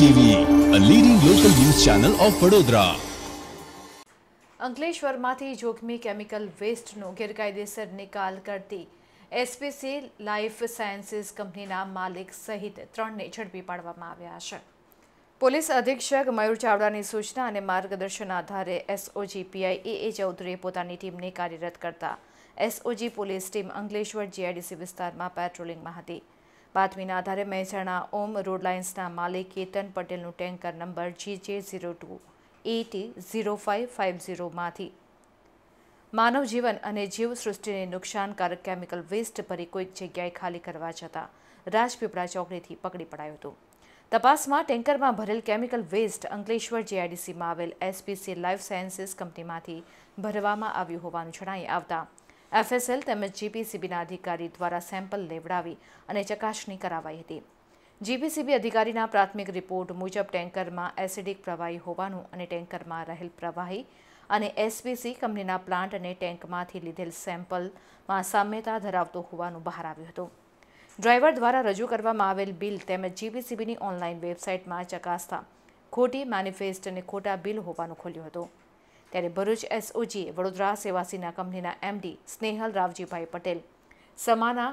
TV a leading local news channel of Vadodara અંકલેશ્વરમાંથી જોખમી chemical વેસ્ટનો ગેરકાયદેસર નિકાલ કરતી એસપીસી લાઈફ સાયન્સીસ કંપનીના માલિક સહિત ત્રણને ઝડપી પાડવામાં આવ્યા છે પોલીસ અધિક્ષક મયુર ચાવડાની સૂચના અને માર્ગદર્શન આધારે એસઓજી પીઆઈ એ ચૌધરીએ પોતાની ટીમને કાર્યરત કરતા SOG police team Ankleshwar GIDC વિસ્તારમાં પેટ્રોલિંગમાં હતી બાતમીના આધારે મહેસાણા ઓમ રોડ લાઇન્સના માલિક કેતન પટેલનું tanker number GJ zero two AT zero five five ઝીરોમાંથી માનવ જીવન અને જીવસૃષ્ટિને નુકસાનકારક કેમિકલ વેસ્ટ ભરી કોઈક જગ્યાએ ખાલી કરવા જતાં રાજપીપળા ચોકડીથી પકડી પડાયું હતું તપાસમાં ટેન્કરમાં ભરેલ કેમિકલ વેસ્ટ અંકલેશ્વર જીઆઈડીસીમાં આવેલ એસપીસી લાઈફ સાયન્સીસ કંપનીમાંથી ભરવામાં આવ્યું હોવાનું જણાઈ આવતા એફએસએલ તેમજ જીપીસીબીના અધિકારી દ્વારા સેમ્પલ લેવડાવી અને ચકાસણી કરાવાઈ હતી જીપીસીબી અધિકારીના પ્રાથમિક રિપોર્ટ મુજબ ટેન્કરમાં એસિડિક પ્રવાહી હોવાનું અને ટેન્કરમાં રહેલ પ્રવાહી અને એસબીસી કંપનીના પ્લાન્ટ અને ટેન્કમાંથી લીધેલ સેમ્પલમાં સામ્યતા ધરાવતો હોવાનું બહાર આવ્યું હતું ડ્રાઈવર દ્વારા રજૂ કરવામાં આવેલ બિલ તેમજ જીપીસીબીની ઓનલાઈન વેબસાઇટમાં ચકાસતા ખોટી મેનિફેસ્ટ અને ખોટા બિલ હોવાનું ખોલ્યું હતું ત્યારે ભરૂચ એસઓજીએ વડોદરા સેવાસીના કંપનીના એમડી સ્નેહલ રાવજીભાઈ પટેલ સમાના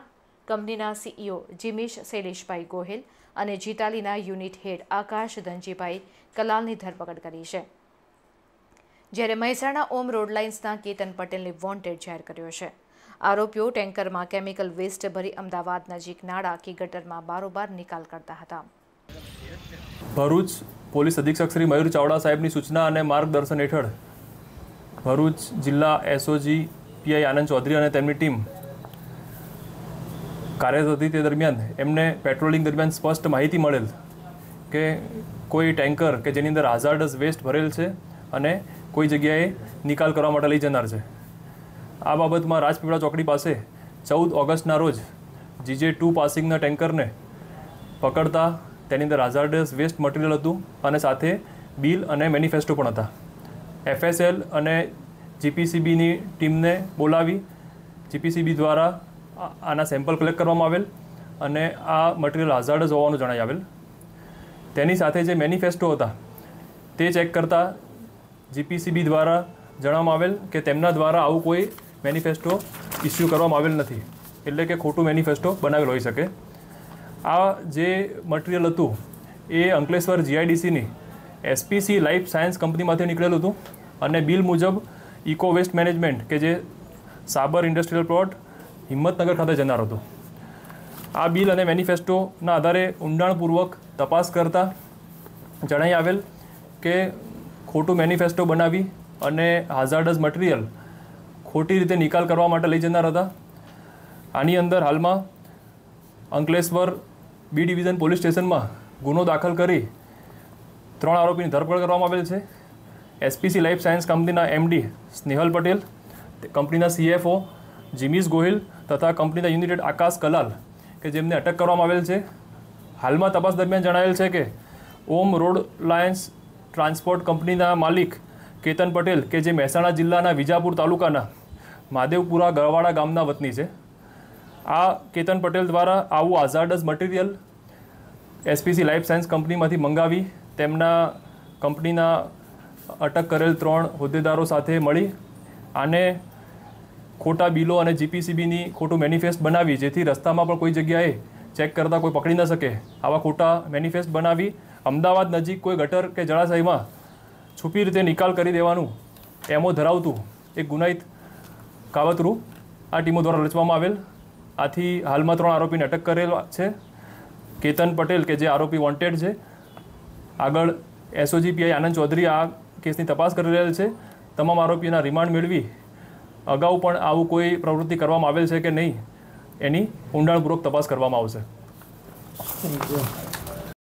કંપનીના સીઈઓ e જીમીશ શૈલેષભાઈ ગોહિલ અને જીતાલીના યુનિટ હેડ આકાશ ધનજીભાઈ કલાલની ધરપકડ કરી છે જ્યારે મહેસાણા ઓમ રોડ લાઇન્સના કેતન પટેલને વોન્ટેડ જાહેર કર્યો છે આરોપીઓ ટેન્કરમાં કેમિકલ વેસ્ટ ભરી અમદાવાદ નજીક નાડા કે ગટરમાં બારોબાર નિકાલ કરતા હતા ભરૂચ પોલીસ અધિક્ષક શ્રી મયુર ચાવડા સાહેબની સૂચના અને માર્ગદર્શન હેઠળ ભરૂચ જિલ્લા એસઓજી પીઆઈ આનંદ ચૌધરી અને તેમની ટીમ કાર્યરત હતી તે દરમિયાન એમને પેટ્રોલિંગ દરમિયાન સ્પષ્ટ માહિતી મળેલ કે કોઈ ટેન્કર કે જેની અંદર હાઝાર્ડસ વેસ્ટ ભરેલ છે અને કોઈ જગ્યાએ નિકાલ કરવા માટે લઈ જનાર છે આ બાબતમાં રાજપીપળા ચોકડી પાસે ચૌદ ઓગસ્ટના રોજ જીજે ટુ પાસિંગના ટેન્કરને પકડતા તેની અંદર હાઝાર્ડસ વેસ્ટ મટીરિયલ હતું અને સાથે બિલ અને મેનિફેસ્ટો પણ હતા એફએસએલ અને જીપીસીબીની ટીમને બોલાવી જીપીસીબી દ્વારા આના સેમ્પલ કલેક્ટ કરવામાં આવેલ અને આ મટીરિયલ જ હોવાનું જણાઈ આવેલ તેની સાથે જે મેનિફેસ્ટો હતા તે ચેક કરતાં જીપીસીબી દ્વારા જણાવવામાં આવેલ કે તેમના દ્વારા આવું કોઈ મેનિફેસ્ટો ઇસ્યુ કરવામાં આવેલ નથી એટલે કે ખોટું મેનિફેસ્ટો બનાવેલ હોઈ શકે આ જે મટીરિયલ હતું એ અંકલેશ્વર જીઆઈડીસીની એસપીસી લાઈફ સાયન્સ કંપનીમાંથી નીકળેલું હતું અને બિલ મુજબ ઇકો વેસ્ટ મેનેજમેન્ટ કે જે સાબર ઇન્ડસ્ટ્રીયલ પ્લોટ હિંમતનગર ખાતે જનાર હતો આ બિલ અને મેનિફેસ્ટોના આધારે ઊંડાણપૂર્વક તપાસ કરતાં જણાઈ આવેલ કે ખોટું મેનિફેસ્ટો બનાવી અને હાઝાર્ડસ મટીરિયલ ખોટી રીતે નિકાલ કરવા માટે લઈ જનાર હતા આની અંદર હાલમાં અંકલેશ્વર બી ડિવિઝન પોલીસ સ્ટેશનમાં ગુનો દાખલ કરી ત્રણ આરોપીની ધરપકડ કરવામાં આવેલ છે એસપીસી લાઈફ સાયન્સ કંપનીના એમડી સ્નેહલ પટેલ કંપનીના સીએફઓ જીમીસ ગોહિલ તથા કંપનીના યુનિટેડ આકાશ કલાલ કે જેમને અટક કરવામાં આવેલ છે હાલમાં તપાસ દરમિયાન જણાવેલ છે કે ઓમ રોડ લાયન્સ ટ્રાન્સપોર્ટ કંપનીના માલિક કેતન પટેલ કે જે મહેસાણા જિલ્લાના વિજાપુર તાલુકાના મહાદેવપુરા ગરવાડા ગામના વતની છે આ કેતન પટેલ દ્વારા આવું hazardous material SPC life science કંપનીમાંથી મંગાવી તેમના કંપનીના અટક કરેલ ત્રણ હોદ્દેદારો સાથે મળી આને ખોટા બિલો અને જીપીસીબીની ખોટું મેનિફેસ્ટ બનાવી જેથી રસ્તામાં પણ કોઈ જગ્યાએ ચેક કરતાં કોઈ પકડી ન શકે આવા ખોટા મેનિફેસ્ટ બનાવી અમદાવાદ નજીક કોઈ ગટર કે જળાશયમાં છુપી રીતે નિકાલ કરી દેવાનું એમો ધરાવતું એક ગુનાહિત કાવતરું આ ટીમો દ્વારા રચવામાં આવેલ આથી હાલમાં ત્રણ આરોપીને અટક કરેલા છે કેતન પટેલ કે જે આરોપી વોન્ટેડ છે આગળ એસઓજી પીઆઈ આનંદ ચૌધરી આ કેસની તપાસ કરી રહેલ છે તમામ આરોપીઓના રિમાન્ડ મેળવી અગાઉ પણ આવું કોઈ પ્રવૃત્તિ કરવામાં આવેલ છે કે નહીં એની ઊંડાણપૂર્વક તપાસ કરવામાં આવશે